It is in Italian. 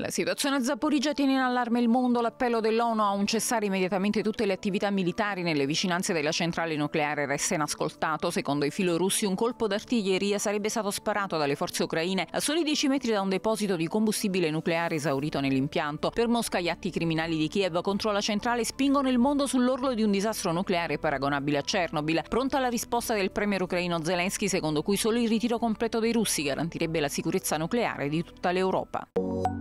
La situazione a Zaporizia tiene in allarme il mondo. L'appello dell'ONU a un cessare immediatamente tutte le attività militari nelle vicinanze della centrale nucleare resta inascoltato. Secondo i filorussi, un colpo d'artiglieria sarebbe stato sparato dalle forze ucraine a soli 10 metri da un deposito di combustibile nucleare esaurito nell'impianto. Per Mosca, gli atti criminali di Kiev contro la centrale spingono il mondo sull'orlo di un disastro nucleare paragonabile a Chernobyl. Pronta la risposta del premier ucraino Zelensky, secondo cui solo il ritiro completo dei russi garantirebbe la sicurezza nucleare di tutta l'Europa.